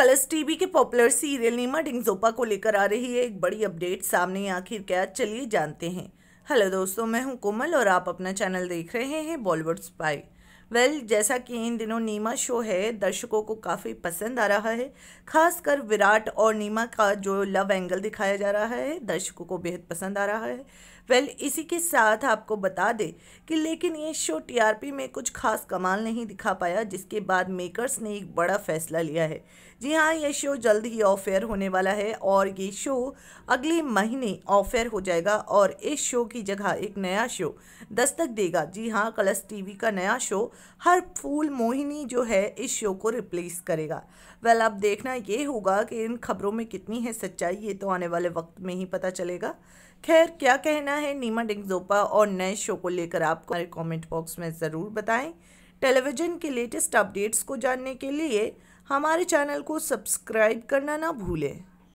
colours TV के popular serial Nima Denzongpa को लेकर आ रही है एक बड़ी अपडेट सामने आखिर क्या चलिए जानते हैं हेलो दोस्तों मैं हूं कोमल और आप अपना चैनल देख रहे हैं बॉलीवुड स्पाई वेल well, जैसा कि इन दिनों नीमा शो है दर्शकों को काफ़ी पसंद आ रहा है खासकर विराट और नीमा का जो लव एंगल दिखाया जा रहा है दर्शकों को बेहद पसंद आ रहा है वेल well, इसी के साथ आपको बता दें कि लेकिन ये शो टीआरपी में कुछ खास कमाल नहीं दिखा पाया जिसके बाद मेकर्स ने एक बड़ा फैसला लिया है जी हाँ ये शो जल्द ही ऑफ एयर होने वाला है और ये शो अगले महीने ऑफेयर हो जाएगा और इस शो की जगह एक नया शो दस्तक देगा जी हाँ कलश टीवी का नया शो हर फूल मोहिनी जो है इस शो को रिप्लेस करेगा वेल अब देखना ये होगा कि इन खबरों में कितनी है सच्चाई ये तो आने वाले वक्त में ही पता चलेगा खैर क्या कहना है नीमा डिंगजोपा और नए शो को लेकर आप हमारे कॉमेंट बॉक्स में ज़रूर बताएं टेलीविज़न के लेटेस्ट अपडेट्स को जानने के लिए हमारे चैनल को सब्सक्राइब करना ना भूलें